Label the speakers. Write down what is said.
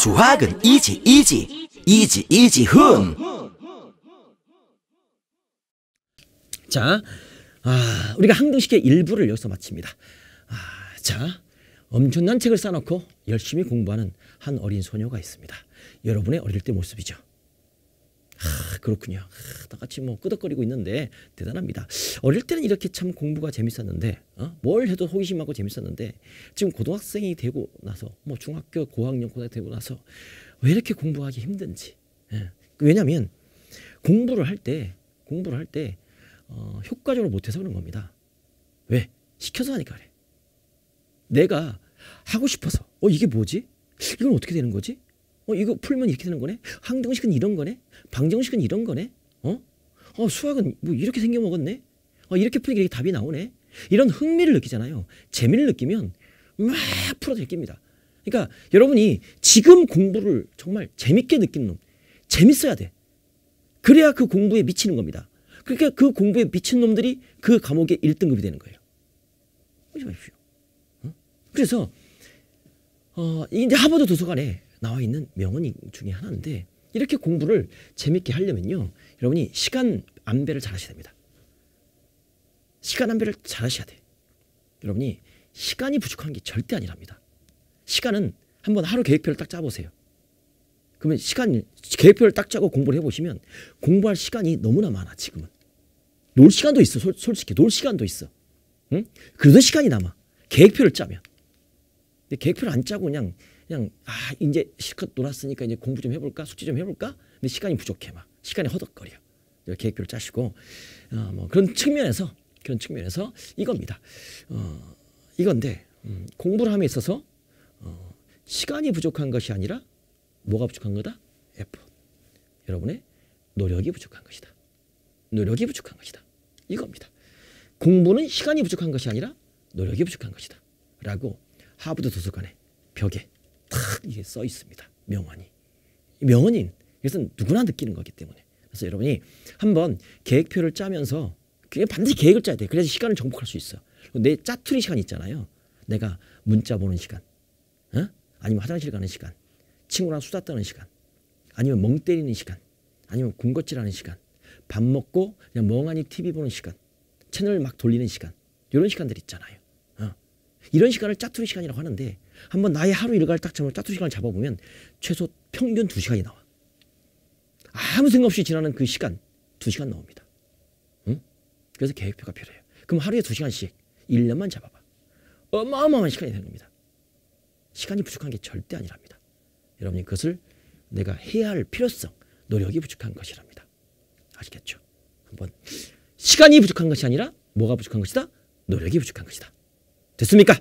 Speaker 1: 수학은 이지 이지 이지 이지 흠. 자, 아, 우리가 항등식의 일부를 여기서 마칩니다. 아, 자, 엄청난 책을 쌓아놓고 열심히 공부하는 한 어린 소녀가 있습니다. 여러분의 어릴 때 모습이죠. 그렇군요. 아, 나같이 뭐 끄덕거리고 있는데 대단합니다. 어릴 때는 이렇게 참 공부가 재밌었는데 어? 뭘 해도 호기심하고 재밌었는데 지금 고등학생이 되고 나서 뭐 중학교 고학년 고등학교 되고 나서 왜 이렇게 공부하기 힘든지 예. 왜냐하면 공부를 할 때 공부를 할때 어, 효과적으로 못해서 그런 겁니다. 왜? 시켜서 하니까 그래. 내가 하고 싶어서 어 이게 뭐지? 이건 어떻게 되는 거지? 어, 이거 풀면 이렇게 되는 거네? 항등식은 이런 거네? 방정식은 이런 거네? 어? 어, 수학은 뭐 이렇게 생겨 먹었네? 어, 이렇게 풀니까 답이 나오네? 이런 흥미를 느끼잖아요. 재미를 느끼면 막 풀어서 읽깁니다. 그러니까 여러분이 지금 공부를 정말 재밌게 느끼는 놈, 재밌어야 돼. 그래야 그 공부에 미치는 겁니다. 그러니까 그 공부에 미친 놈들이 그 과목의 1등급이 되는 거예요. 보지 마십시오. 어? 그래서 어, 이제 하버드 도서관에 나와 있는 명언 중에 하나인데 이렇게 공부를 재밌게 하려면요. 여러분이 시간 안배를 잘 하셔야 됩니다. 시간 안배를 잘 하셔야 돼. 여러분이 시간이 부족한 게 절대 아니랍니다. 시간은 한번 하루 계획표를 딱 짜보세요. 그러면 시간 계획표를 딱 짜고 공부를 해보시면 공부할 시간이 너무나 많아 지금은. 놀 시간도 있어 솔, 솔직히 놀 시간도 있어. 응? 그래도 시간이 남아. 계획표를 짜면. 근데 계획표를 안 짜고 그냥 그냥 아 이제 실컷 놀았으니까 이제 공부 좀 해볼까 숙제 좀 해볼까 근데 시간이 부족해 막 시간이 허덕거려 계획표를 짜시고 어, 뭐 그런 측면에서 그런 측면에서 이겁니다 어, 이건데 음, 공부를 함에 있어서 어, 시간이 부족한 것이 아니라 뭐가 부족한 거다 에포 여러분의 노력이 부족한 것이다 노력이 부족한 것이다 이겁니다 공부는 시간이 부족한 것이 아니라 노력이 부족한 것이다 라고 하버드 도서관의 벽에 이게써 있습니다. 명언이. 명언인 이것은 누구나 느끼는 거기 때문에. 그래서 여러분이 한번 계획표를 짜면서 반드시 계획을 짜야 돼. 그래서 시간을 정복할 수 있어. 내 짜투리 시간 있잖아요. 내가 문자 보는 시간, 어? 아니면 화장실 가는 시간, 친구랑 수다 떠는 시간, 아니면 멍 때리는 시간, 아니면 군것질하는 시간, 밥 먹고 그냥 멍하니 TV 보는 시간, 채널 막 돌리는 시간, 이런 시간들 있잖아요. 이런 시간을 짜투리 시간이라고 하는데 한번 나의 하루 일과를 딱 잡으면 짜투리 시간을 잡아보면 최소 평균 두시간이 나와. 아무 생각 없이 지나는 그 시간 두시간 나옵니다. 응? 그래서 계획표가 필요해요. 그럼 하루에 두시간씩일년만 잡아봐. 어마어마한 시간이 되는 겁니다. 시간이 부족한 게 절대 아니랍니다. 여러분이 그것을 내가 해야 할 필요성, 노력이 부족한 것이랍니다. 아시겠죠? 한번 시간이 부족한 것이 아니라 뭐가 부족한 것이다? 노력이 부족한 것이다. 됐습니까?